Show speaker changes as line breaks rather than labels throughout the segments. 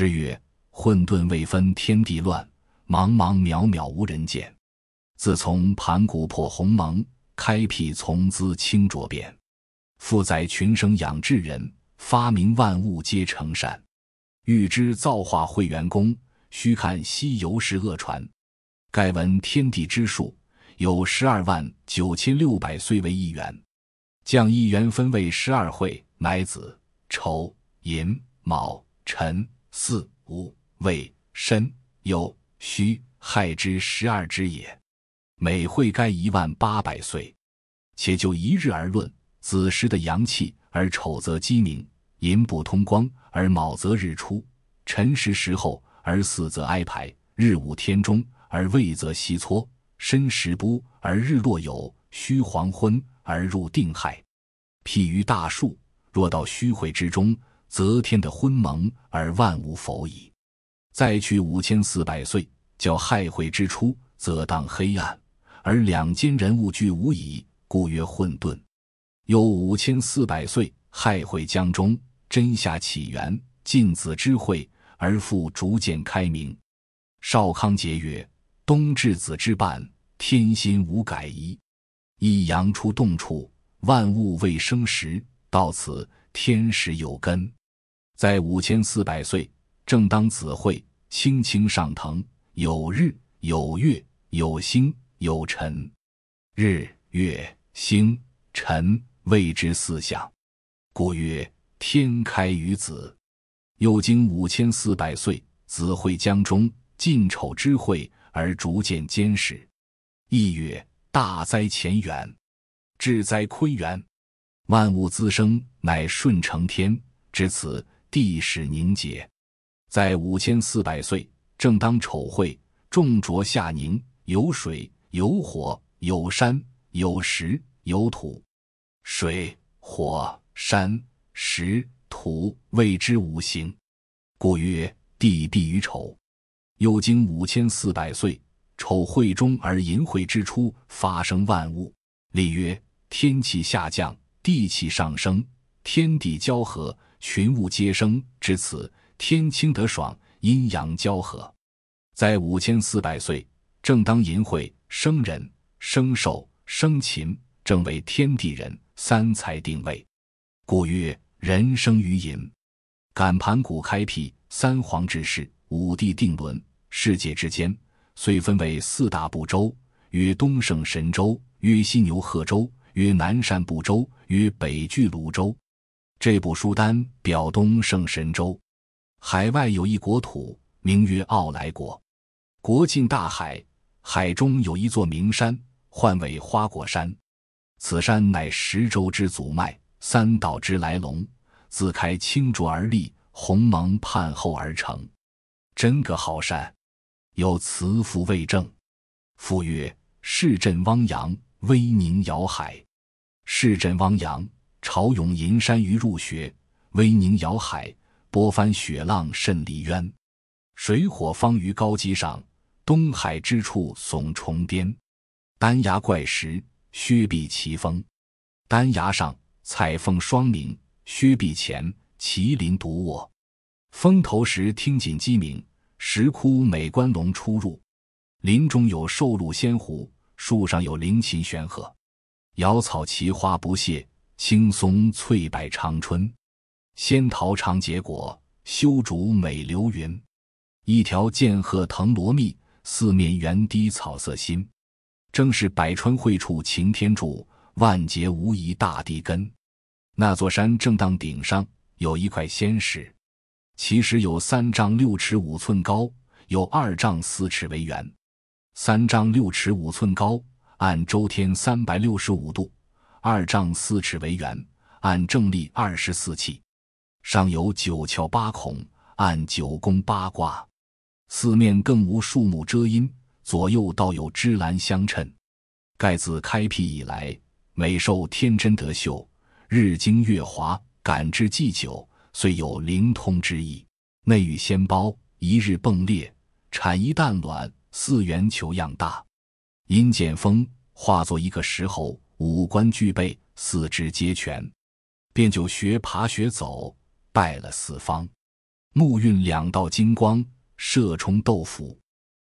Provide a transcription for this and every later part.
之曰：“混沌未分天地乱，茫茫渺渺无人见。自从盘古破鸿蒙，开辟从兹清浊变。负载群生养至人，发明万物皆成善。欲知造化会元功，须看西游时恶传。盖闻天地之数有十二万九千六百岁为一元，将一元分为十二会，乃子丑寅卯辰。”四、五未、申、酉、戌、亥之十二支也，每会该一万八百岁。且就一日而论，子时的阳气，而丑则鸡鸣；寅不通光，而卯则日出；辰时时候，而巳则哀排；日午天中，而未则夕搓；申时晡，而日落酉；戌黄昏，而入定亥。譬于大树，若到虚会之中。则天的昏蒙而万物否矣。再去五千四百岁，叫亥会之初，则当黑暗而两间人物俱无矣，故曰混沌。又五千四百岁，亥会将终，真下起源，晋子之会，而复逐渐开明。少康节曰：冬至子之半，天心无改移。一阳出动处，万物未生时，到此天时有根。在五千四百岁，正当子会，青青上腾，有日有月有星有辰，日月星辰谓之四象，故曰天开于子。又经五千四百岁，子会将终，晋丑之会而逐渐坚实。亦曰大灾乾元，至灾坤元，万物滋生，乃顺成天至此。地势凝结，在五千四百岁，正当丑会，重浊下凝，有水，有火，有山，有石，有土。水、火、山、石、土谓之五行，故曰地地于丑。又经五千四百岁，丑会中而淫会之初发生万物。立曰：天气下降，地气上升，天地交合。群物皆生，至此天清得爽，阴阳交合。在五千四百岁，正当淫会，生人、生兽、生禽，正为天地人三才定位。故曰：人生于淫。感盘古开辟，三皇之世，五帝定伦。世界之间，遂分为四大部洲：曰东胜神州，曰西牛贺州，曰南赡部洲，曰北俱泸州。这部书单表东胜神州，海外有一国土，名曰傲来国。国境大海，海中有一座名山，唤为花果山。此山乃十洲之祖脉，三岛之来龙，自开清浊而立，鸿蒙判后而成。真个好山，有慈父为证，父曰：世镇汪洋，威宁瑶海，世镇汪洋。潮涌银山鱼入穴，威宁摇海波翻雪浪甚离渊。水火方于高基上，东海之处耸重巅。丹崖怪石削壁奇峰，丹崖上彩凤双鸣，削壁前麒麟独卧。峰头时听锦鸡鸣，石窟每观龙出入。林中有兽鹿仙狐，树上有灵禽玄鹤。瑶草奇花不谢。青松翠柏长春，仙桃长结果，修竹美流云。一条涧鹤藤萝密，四面原低草色新。正是百川汇处擎天柱，万劫无疑大地根。那座山正当顶上有一块仙石，其实有三丈六尺五寸高，有二丈四尺为圆。三丈六尺五寸高，按周天三百六十五度。二丈四尺为圆，按正立二十四气，上有九窍八孔，按九宫八卦，四面更无树木遮阴，左右倒有芝兰相衬。盖自开辟以来，美受天真得秀，日精月华感之既久，遂有灵通之意。内与仙胞，一日迸裂，产一蛋卵，似圆球样大，因见风化作一个石猴。五官俱备，四肢皆全，便就学爬学走，拜了四方，目运两道金光射冲斗府，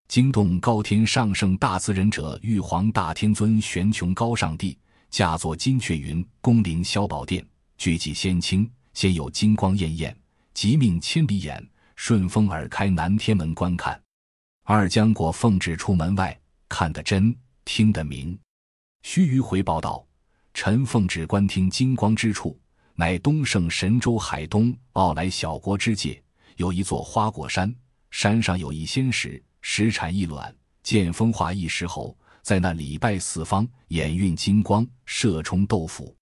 惊动高天上圣大慈仁者玉皇大天尊玄穹高上帝驾坐金雀云宫临霄宝殿聚集仙卿，先有金光艳艳，即命千里眼顺风耳开南天门观看。二将果奉旨出门外，看得真，听得明。须臾回报道：“臣奉旨观听，金光之处，乃东胜神州海东傲来小国之界，有一座花果山，山上有一仙石，石产一卵，见风化一石猴，在那礼拜四方，掩运金光，射冲斗府。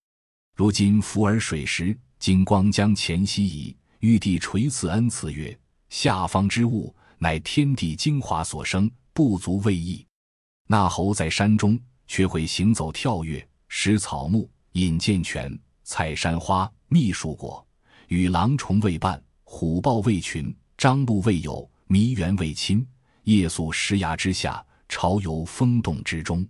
如今福尔水石，金光将前夕移。玉帝垂赐恩赐曰：下方之物，乃天地精华所生，不足为异。那猴在山中。”学会行走、跳跃、食草木、饮涧泉、采山花、觅树果，与狼虫为伴，虎豹为群，獐鹿为友，麋猿为亲。夜宿石崖之下，潮游风洞之中，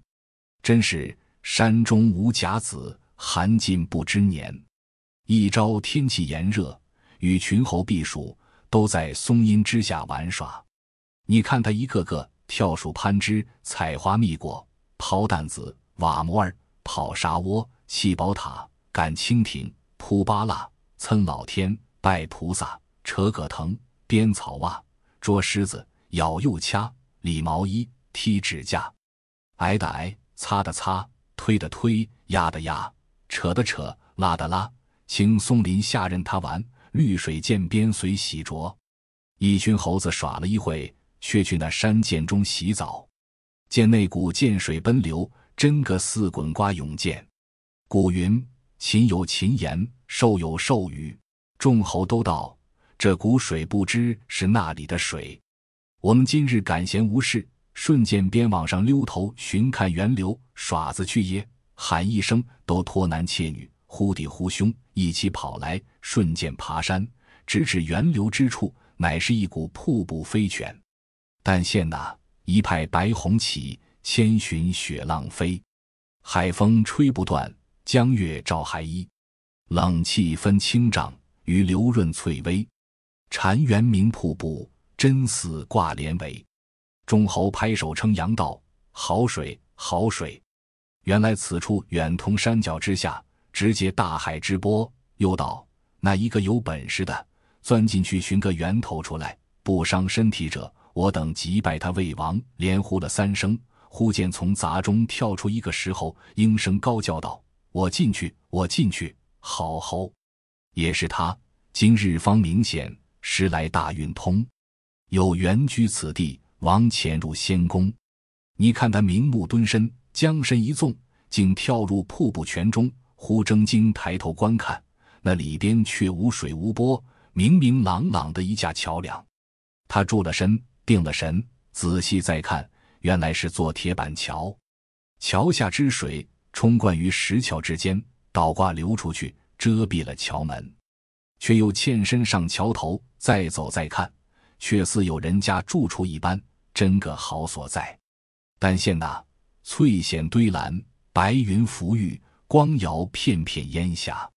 真是山中无甲子，寒尽不知年。一朝天气炎热，与群猴避暑，都在松阴之下玩耍。你看他一个个跳树攀枝、采花觅果。抛弹子，瓦摩儿，跑沙窝，砌宝塔，赶蜻蜓，扑巴拉、蹭老天，拜菩萨，扯葛藤，编草袜，捉狮子，咬又掐，理毛衣，踢指甲，挨的挨，擦的擦，推的推，压的压，扯的扯，拉的拉，青松林下任他玩，绿水涧边随洗濯。一群猴子耍了一会，却去那山涧中洗澡。见那股涧水奔流，真个似滚瓜涌溅。古云：“禽有禽言，兽有兽语。”众猴都道：“这股水不知是那里的水。”我们今日赶闲无事，瞬间边往上溜头寻看源流耍子去也。喊一声，都拖男挈女，呼弟呼兄，一起跑来。瞬间爬山，直至源流之处，乃是一股瀑布飞泉。但现那……一派白虹起，千寻雪浪飞，海风吹不断，江月照还衣。冷气分清涨，于流润翠微。禅园明瀑布，真似挂帘帷。钟侯拍手称扬道：“好水，好水！”原来此处远通山脚之下，直接大海之波。又道：“那一个有本事的，钻进去寻个源头出来，不伤身体者。”我等击败他为王，连呼了三声。忽见从杂中跳出一个石猴，应声高叫道：“我进去，我进去！”好猴，也是他，今日方明显时来大运通，有缘居此地。王潜入仙宫，你看他明目蹲身，将身一纵，竟跳入瀑布泉中。忽睁睛抬头观看，那里边却无水无波，明明朗朗的一架桥梁。他住了身。定了神，仔细再看，原来是座铁板桥，桥下之水冲灌于石桥之间，倒挂流出去，遮蔽了桥门。却又欠身上桥头，再走再看，却似有人家住处一般，真个好所在。但现那翠藓堆栏，白云浮玉，光摇片片烟霞，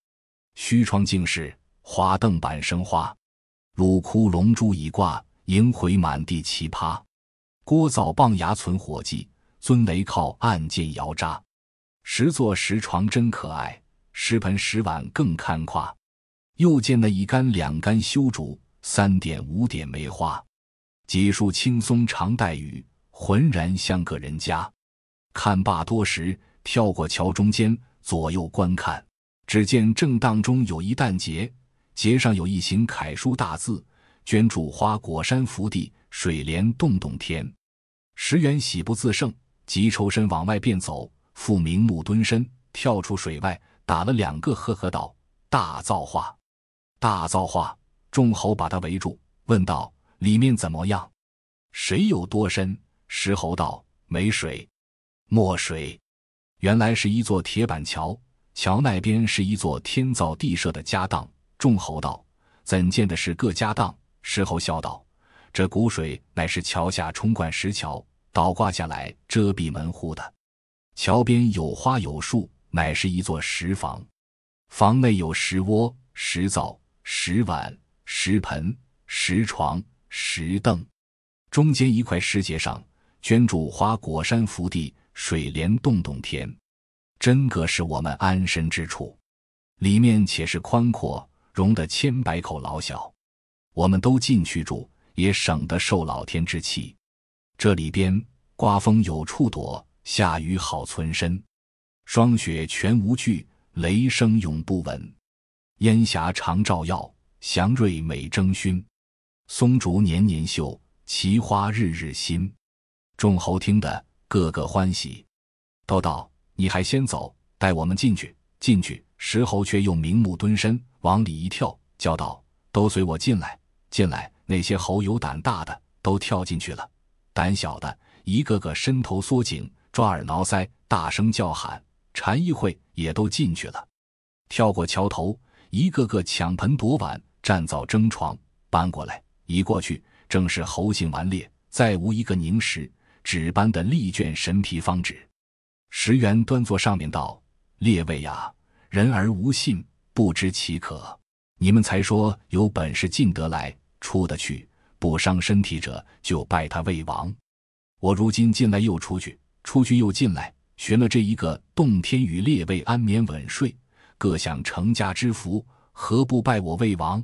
虚窗净室，花凳板生花，乳窟龙珠已挂。迎回满地奇葩，锅灶棒牙存火计，尊雷靠暗箭摇渣，石座石床真可爱，石盆石碗更堪夸。又见那一杆两杆修竹，三点五点梅花，几树青松常带雨，浑然像个人家。看罢多时，跳过桥中间，左右观看，只见正当中有一担节，节上有一行楷书大字。捐助花果山福地水帘洞洞天，石原喜不自胜，急抽身往外便走。复明目蹲身跳出水外，打了两个呵呵道：“大造化，大造化！”众猴把他围住，问道：“里面怎么样？水有多深？”石猴道：“没水，没水！原来是一座铁板桥，桥那边是一座天造地设的家当。”众猴道：“怎见的是个家当？”事后笑道：“这谷水乃是桥下冲灌石桥倒挂下来遮蔽门户的。桥边有花有树，乃是一座石房。房内有石窝、石灶、石碗、石盆、石床、石凳。中间一块石碣上镌住‘花果山福地，水帘洞洞天’，真个是我们安身之处。里面且是宽阔，容得千百口老小。”我们都进去住，也省得受老天之气。这里边刮风有处躲，下雨好存身，霜雪全无惧，雷声永不闻，烟霞常照耀，祥瑞美争勋。松竹年年秀，奇花日日新。众猴听得，个个欢喜，都道：“你还先走，带我们进去。”进去，石猴却又明目蹲身，往里一跳，叫道：“都随我进来。”进来，那些猴有胆大的都跳进去了，胆小的，一个个伸头缩颈，抓耳挠腮，大声叫喊。禅一会，也都进去了。跳过桥头，一个个抢盆夺碗，占灶争床，搬过来，移过去，正是猴性顽劣，再无一个凝时。纸搬的力卷神皮方纸。石原端坐上面道：“列位呀，人而无信，不知其可。”你们才说有本事进得来出得去不伤身体者就拜他为王，我如今进来又出去，出去又进来，寻了这一个洞天与列位安眠稳睡，各享成家之福，何不拜我为王？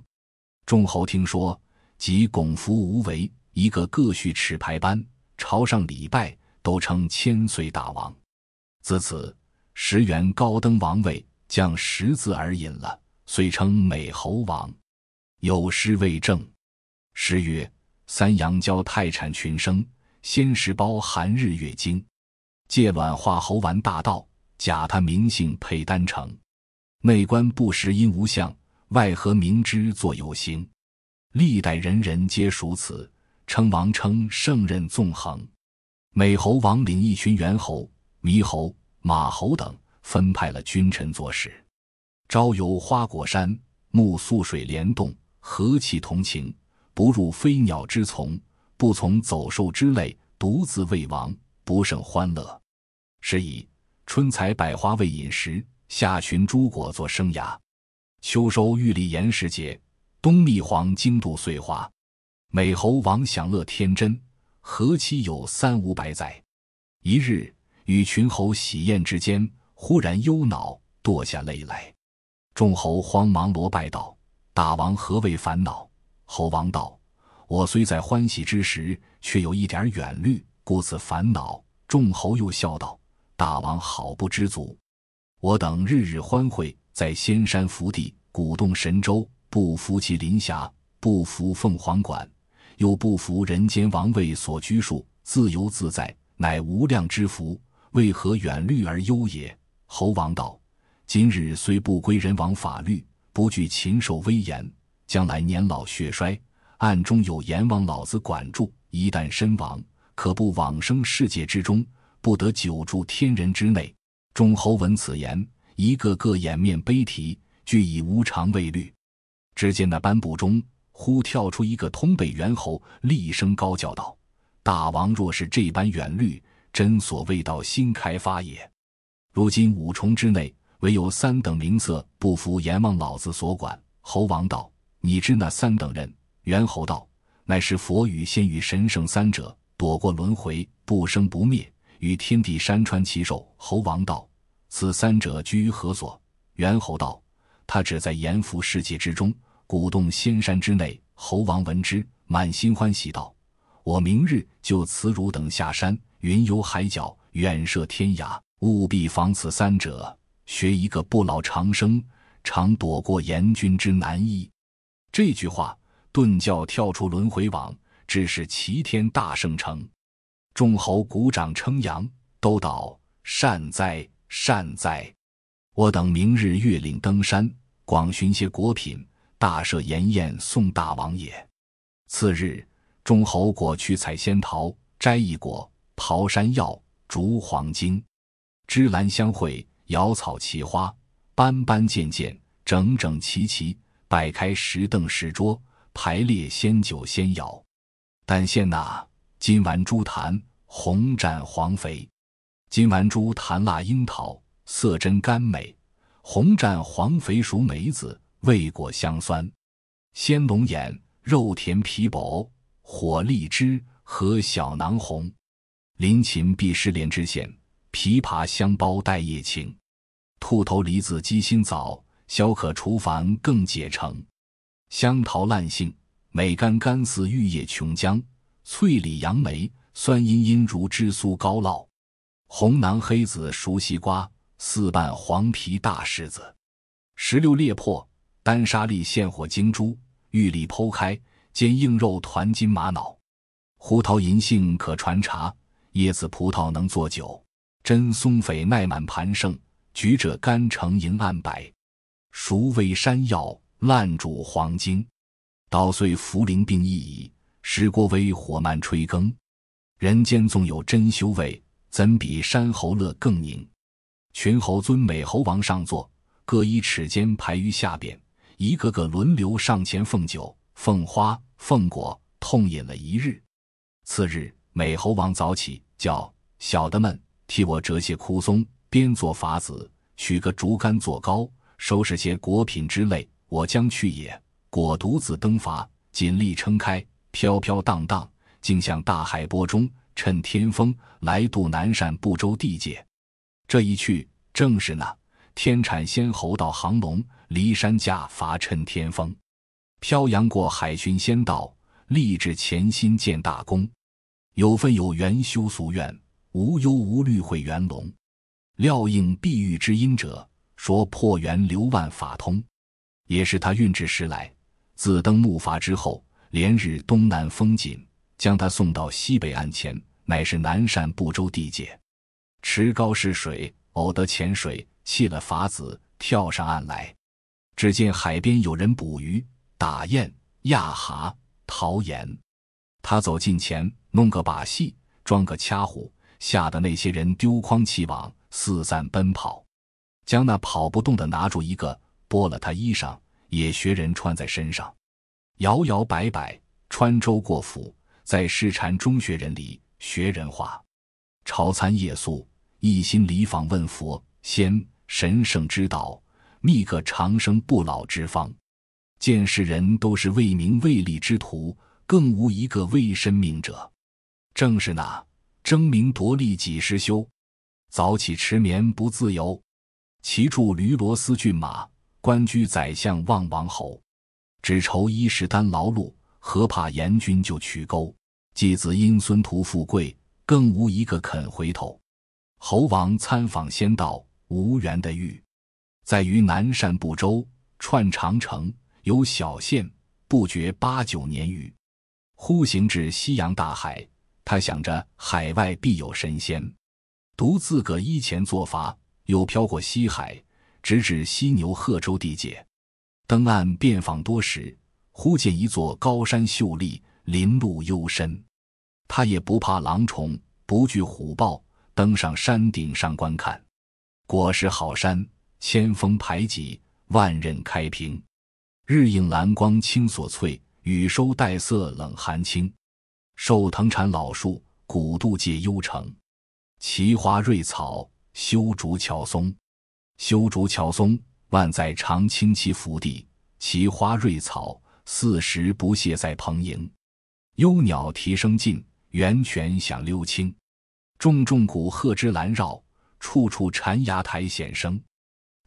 众侯听说，即拱服无为，一个个续齿排班，朝上礼拜，都称千岁大王。自此，石原高登王位，将十字而饮了。遂称美猴王，有诗为证：诗曰“三阳交泰产群生，仙石包含日月精，借卵化猴丸大道，假他名姓配丹成。内观不识阴无相，外合明知作有形。历代人人皆属此，称王称圣任纵横。”美猴王领一群猿猴、猕猴、马猴等，分派了君臣做事。朝游花果山，暮宿水帘洞，何其同情！不入飞鸟之丛，不从走兽之类，独自为王，不胜欢乐。时以春采百花为饮食，夏寻诸果作生涯，秋收玉粒延时节，冬觅黄金度岁华。美猴王享乐天真，何期有三五百载？一日与群猴喜宴之间，忽然忧恼，堕下泪来。众猴慌忙罗拜道：“大王何为烦恼？”猴王道：“我虽在欢喜之时，却有一点远虑，故此烦恼。”众猴又笑道：“大王好不知足！我等日日欢会，在仙山福地，鼓动神州，不服其林峡，不服凤凰馆，又不服人间王位所拘束，自由自在，乃无量之福，为何远虑而忧也？”猴王道。今日虽不归人王法律，不惧禽兽威严。将来年老血衰，暗中有阎王老子管住。一旦身亡，可不往生世界之中，不得久住天人之内。众猴闻此言，一个个掩面悲啼，俱以无常为虑。只见那颁布中，忽跳出一个通背猿猴，厉声高叫道：“大王若是这般远虑，真所谓道心开发也。如今五重之内。”唯有三等名色，不服阎王老子所管。猴王道：“你知那三等人？”猿猴道：“乃是佛与仙与神圣三者，躲过轮回，不生不灭，与天地山川齐寿。”猴王道：“此三者居于何所？”猿猴道：“他只在阎浮世界之中，古洞仙山之内。”猴王闻之，满心欢喜道：“我明日就辞汝等下山，云游海角，远涉天涯，务必防此三者。”学一个不老长生，常躲过阎君之难役。这句话顿教跳出轮回网，致使齐天大圣称。众猴鼓掌称扬，都道善哉善哉。我等明日月令登山，广寻些果品，大设筵宴送大王也。次日，众猴果去采仙桃，摘一果，刨山药，煮黄精，芝兰相会。瑶草奇花，斑斑件件，整整齐齐摆开石凳石桌，排列鲜酒鲜肴。但见那金丸珠弹，红盏黄肥；金丸珠弹蜡樱桃，色真甘美；红盏黄肥熟梅子，味果香酸；鲜龙眼肉甜皮薄，火荔枝和小囊红。临禽必失连之险。枇杷香包带夜情，兔头梨子鸡心枣，消渴除烦更解成。香桃烂杏，美甘甘似玉液琼浆；翠李杨梅，酸阴阴如汁酥膏酪。红囊黑子熟西瓜，四瓣黄皮大柿子。石榴裂破，丹砂粒现火晶珠；玉粒剖开，煎硬肉团金玛瑙。胡桃银杏可传茶，椰子葡萄能做酒。真松肥，麦满盘盛；举者干成盈案白。熟味山药烂煮黄精，捣碎茯苓并一苡。石锅微火慢炊羹。人间纵有真馐味，怎比山猴乐更宁？群猴尊美猴王上座，各依齿间排于下边，一个个轮流上前奉酒、奉花、奉果，痛饮了一日。次日，美猴王早起，叫小的们。替我折些枯松，编作法子；取个竹竿做篙，收拾些果品之类。我将去也。果独自登筏，尽力撑开，飘飘荡荡，竟向大海波中，趁天风来渡南山不周地界。这一去，正是那天产仙猴到行龙离山家伐，趁天风，飘洋过海寻仙道，立志潜心建大功，有份有缘修俗愿。无忧无虑会元龙，料应碧玉之音者说破元流万法通，也是他运至时来。自登木筏之后，连日东南风紧，将他送到西北岸前，乃是南赡部洲地界。池高是水，偶得潜水，弃了筏子，跳上岸来。只见海边有人捕鱼、打雁、压蛤、陶盐。他走近前，弄个把戏，装个掐虎。吓得那些人丢筐弃网，四散奔跑，将那跑不动的拿住一个，剥了他衣裳，也学人穿在身上，摇摇摆摆穿舟过府，在市禅中学人里学人话，朝餐夜宿，一心礼访问佛仙神圣之道，觅个长生不老之方。见世人都是为名为利之徒，更无一个为身命者，正是那。争名夺利几时休？早起迟眠不自由。骑著驴骡思骏马，官居宰相望王侯。只愁衣食单劳碌，何怕严军就渠钩？继子因孙图富贵，更无一个肯回头。侯王参访仙道，无缘的遇，在于南山不周，串长城有小县，不觉八九年余。忽行至西洋大海。他想着海外必有神仙，独自个依前作法，又漂过西海，直指犀牛贺州地界，登岸遍访多时，忽见一座高山秀丽，林路幽深。他也不怕狼虫，不惧虎豹，登上山顶上观看，果是好山，千峰排挤，万仞开平。日映蓝光青锁翠，雨收黛色冷寒青。寿藤缠老树，古渡借幽城，奇花瑞草，修竹乔松。修竹乔松，万载长青；其福地，奇花瑞草，四时不谢，在蓬瀛。幽鸟啼声尽，源泉响溜清。重重古鹤之兰绕，处处蝉崖苔藓生。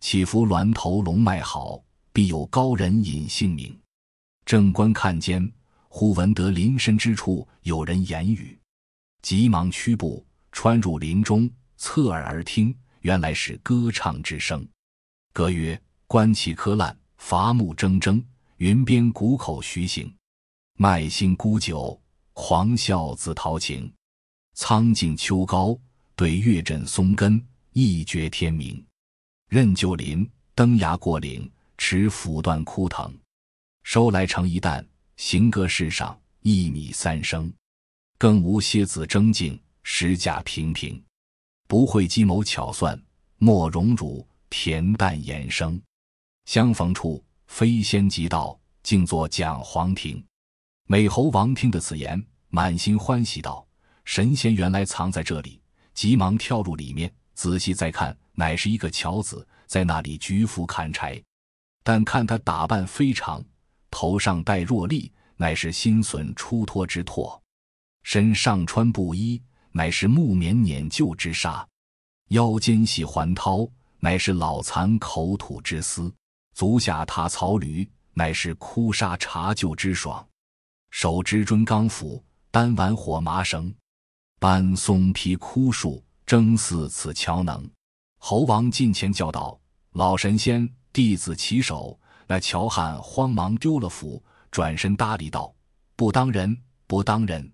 起伏峦头龙脉好，必有高人隐姓名。正观看间。忽闻得林深之处有人言语，急忙屈步穿入林中，侧耳而听，原来是歌唱之声。歌曰：“观其柯烂，伐木铮铮；云边谷口徐行，卖新沽酒，狂笑自陶情。苍劲秋高，对月枕松根，一觉天明。任旧林，登崖过岭，持斧断枯藤，收来成一担。”行歌世上一米三升，更无蝎子争竞，石架平平，不会计谋巧算，莫荣辱，恬淡言生。相逢处非仙即道，静坐讲黄庭。美猴王听得此言，满心欢喜道：“神仙原来藏在这里！”急忙跳入里面，仔细再看，乃是一个樵子在那里举斧砍柴，但看他打扮非常。头上戴箬笠，乃是新笋出脱之箨；身上穿布衣，乃是木棉碾旧之纱；腰间系环绦，乃是老蚕口吐之丝；足下踏草履，乃是枯沙查旧之爽。手执准钢斧，单挽火麻绳，搬松劈枯树，争似此桥能。猴王近前叫道：“老神仙，弟子起手。”那乔汉慌忙丢了斧，转身搭理道：“不当人，不当人！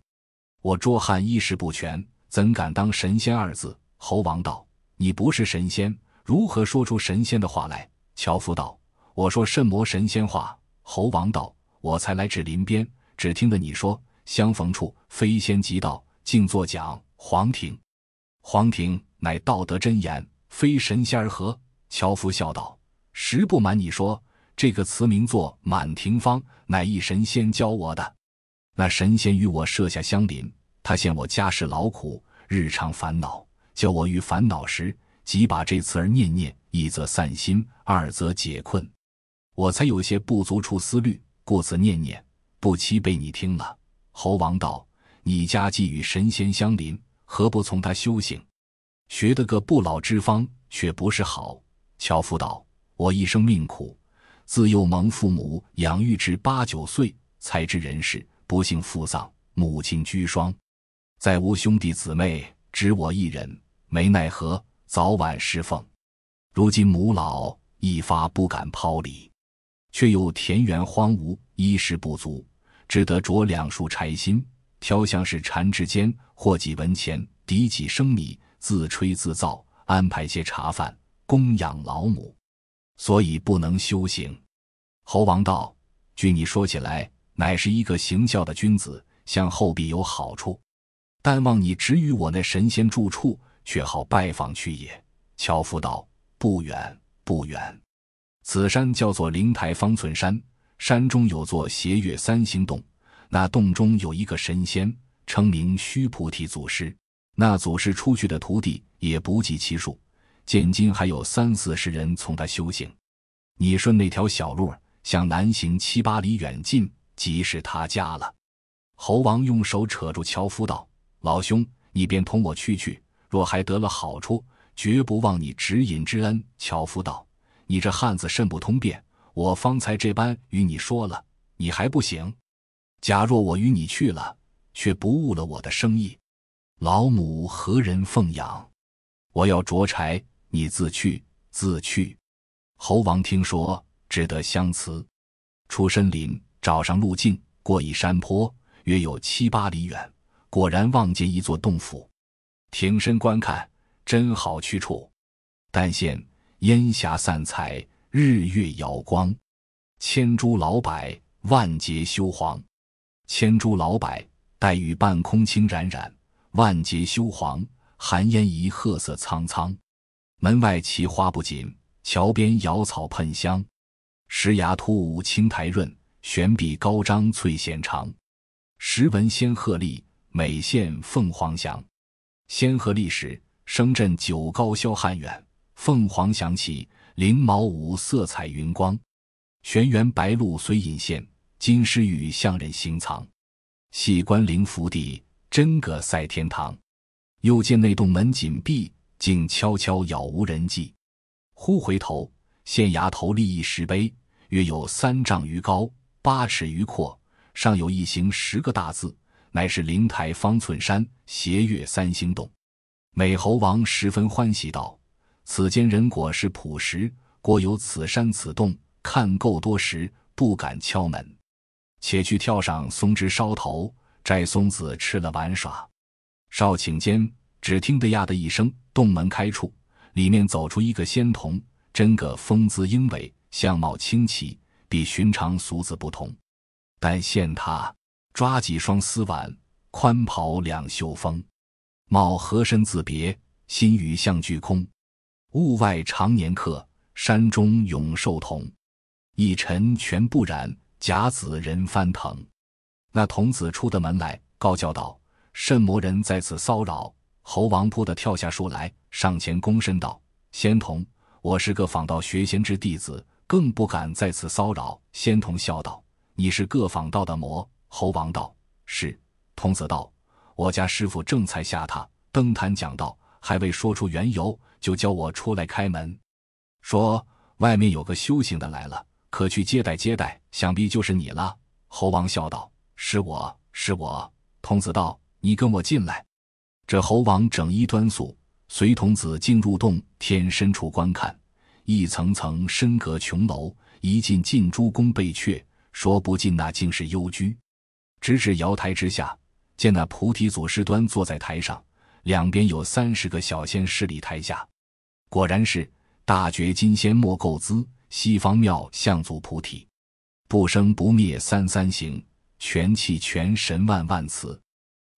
我捉汉一时不全，怎敢当神仙二字？”猴王道：“你不是神仙，如何说出神仙的话来？”樵夫道：“我说甚魔神仙话？”猴王道：“我才来至林边，只听得你说‘相逢处，非仙即道，静坐讲黄庭。黄庭乃道德真言，非神仙而何？’”樵夫笑道：“实不瞒你说。”这个词名作《满庭芳》，乃一神仙教我的。那神仙与我设下相邻，他见我家世劳苦，日常烦恼，教我于烦恼时即把这词儿念念，一则散心，二则解困。我才有些不足处思虑，故此念念。不期被你听了。猴王道：“你家既与神仙相邻，何不从他修行，学得个不老之方？却不是好。”樵夫道：“我一生命苦。”自幼蒙父母养育至八九岁才知人事，不幸父丧，母亲居孀，再无兄弟姊妹，只我一人，没奈何，早晚侍奉。如今母老，一发不敢抛离，却又田园荒芜，衣食不足，只得着两束柴薪，挑向是禅之间，或几文钱，抵几升米，自吹自造，安排些茶饭，供养老母。所以不能修行。猴王道：“据你说起来，乃是一个行教的君子，向后必有好处。但望你直与我那神仙住处，却好拜访去也。”樵夫道：“不远，不远。此山叫做灵台方寸山，山中有座斜月三星洞，那洞中有一个神仙，称名须菩提祖师。那祖师出去的徒弟也不计其数。”现今还有三四十人从他修行，你顺那条小路向南行七八里远近，即是他家了。猴王用手扯住樵夫道：“老兄，你便同我去去，若还得了好处，绝不忘你指引之恩。”樵夫道：“你这汉子甚不通便，我方才这般与你说了，你还不行。假若我与你去了，却不误了我的生意？老母何人奉养？我要着柴。”你自去，自去。猴王听说，只得相辞，出深林，找上路径，过一山坡，约有七八里远，果然望见一座洞府，挺身观看，真好去处。但见烟霞散彩，日月摇光，千株老柏，万节修黄；千株老柏，黛玉半空青冉冉；万节修黄，寒烟一褐色苍苍。门外奇花不锦，桥边瑶草喷香。石崖突兀青苔润，悬壁高张翠藓长。时闻仙鹤唳，每羡凤凰翔。仙鹤唳时声震九高霄汉远，凤凰翔起翎毛舞色彩云光。玄元白露虽隐现，金狮玉相人心藏。细观灵府邸，真个赛天堂。又见那栋门紧闭。竟悄悄杳无人迹，忽回头，县衙头立一石碑，约有三丈余高，八尺余阔，上有一行十个大字，乃是“灵台方寸山，斜月三星洞”。美猴王十分欢喜道：“此间人果是朴实，果有此山此洞。看够多时，不敢敲门，且去跳上松枝梢头，摘松子吃了玩耍。”少顷间，只听得呀的一声。洞门开处，里面走出一个仙童，真个风姿英伟，相貌清奇，比寻常俗子不同。但现他抓几双丝碗，宽袍两袖风，貌合身自别，心与相俱空。物外常年客，山中永寿童。一尘全不染，甲子人翻腾。那童子出的门来，高叫道：“甚魔人在此骚扰！”猴王扑的跳下树来，上前躬身道：“仙童，我是个访道学仙之弟子，更不敢在此骚扰。”仙童笑道：“你是各访道的魔。”猴王道：“是。”童子道：“我家师傅正才下榻登坛讲道，还未说出缘由，就叫我出来开门，说外面有个修行的来了，可去接待接待，想必就是你了。”猴王笑道：“是我，是我。”童子道：“你跟我进来。”这猴王整衣端肃，随童子进入洞天深处观看，一层层深阁琼楼，一进进诸宫贝阙，说不尽那竟是幽居。直至瑶台之下，见那菩提祖师端坐在台上，两边有三十个小仙侍立台下。果然是大觉金仙莫垢姿，西方妙相祖菩提，不生不灭三三行，全气全神万万慈。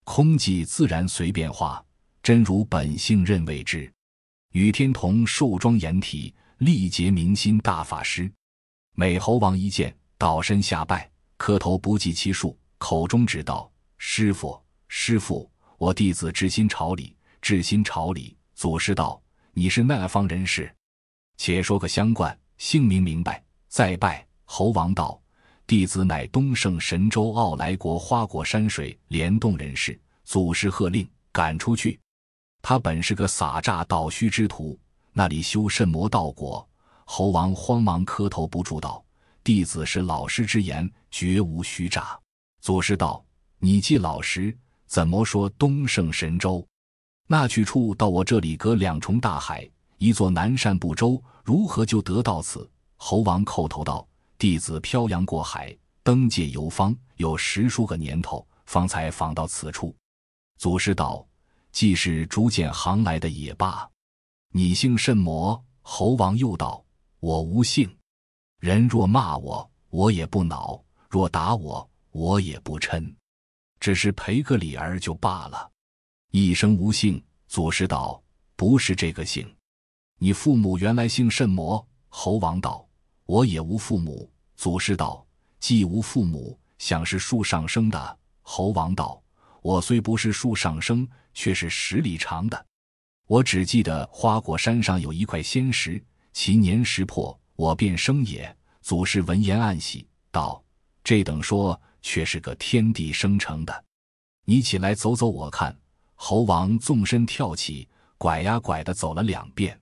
空寂自然随变化，真如本性任为之。与天同寿庄严体，历劫明心大法师。美猴王一见，倒身下拜，磕头不计其数，口中只道：“师傅，师傅，我弟子至心朝礼，至心朝礼。”祖师道：“你是那方人士？且说个相关，姓名明白，再拜。”猴王道。弟子乃东胜神州傲来国花果山水帘洞人士，祖师喝令赶出去。他本是个撒诈捣虚之徒，那里修甚魔道果？猴王慌忙磕头不住道：“弟子是老师之言，绝无虚诈。”祖师道：“你既老实，怎么说东胜神州？那去处到我这里隔两重大海，一座南赡部洲，如何就得到此？”猴王叩头道。弟子漂洋过海，登界游方，有十数个年头，方才访到此处。祖师道：“既是逐渐行来的也罢。”你姓甚魔？猴王又道：“我无姓。人若骂我，我也不恼；若打我，我也不嗔。只是赔个礼儿就罢了。一生无姓。”祖师道：“不是这个姓。你父母原来姓甚魔？”猴王道。我也无父母。祖师道：“既无父母，想是树上生的。”猴王道：“我虽不是树上生，却是十里长的。我只记得花果山上有一块仙石，其年石破，我便生也。”祖师闻言暗喜，道：“这等说，却是个天地生成的。你起来走走，我看。”猴王纵身跳起，拐呀拐的走了两遍。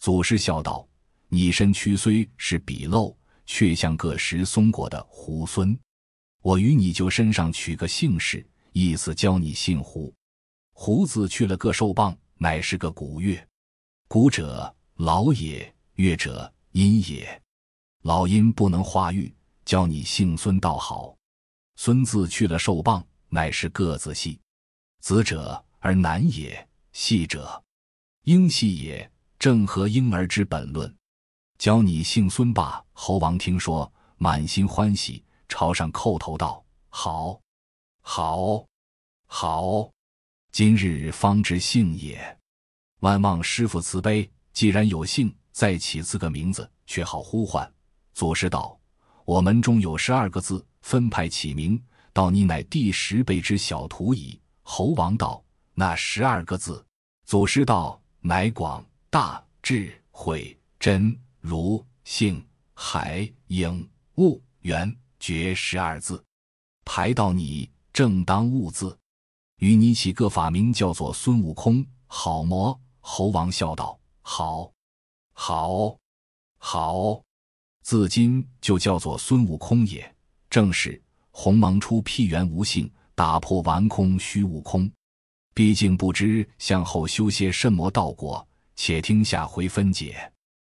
祖师笑道。你身躯虽是笔漏，却像个食松果的猢狲。我与你就身上取个姓氏，意思教你姓胡。胡子去了个寿棒，乃是个古月。古者老也，月者阴也。老阴不能化育，教你姓孙倒好。孙字去了寿棒，乃是个子系。子者而男也，系者婴系也，正合婴儿之本论。教你姓孙吧。猴王听说，满心欢喜，朝上叩头道：“好，好，好！今日方知姓也。万望师傅慈悲，既然有姓，再起四个名字，却好呼唤。”祖师道：“我门中有十二个字，分派起名。到你乃第十辈之小徒矣。”猴王道：“那十二个字？”祖师道：“乃广大智慧真。”如姓海影悟元觉十二字，排到你正当悟字，与你起个法名，叫做孙悟空。好魔。猴王笑道：“好，好，好！自今就叫做孙悟空也。正是鸿蒙出辟，元无姓；打破顽空，虚悟空。毕竟不知向后修些甚魔道果，且听下回分解。”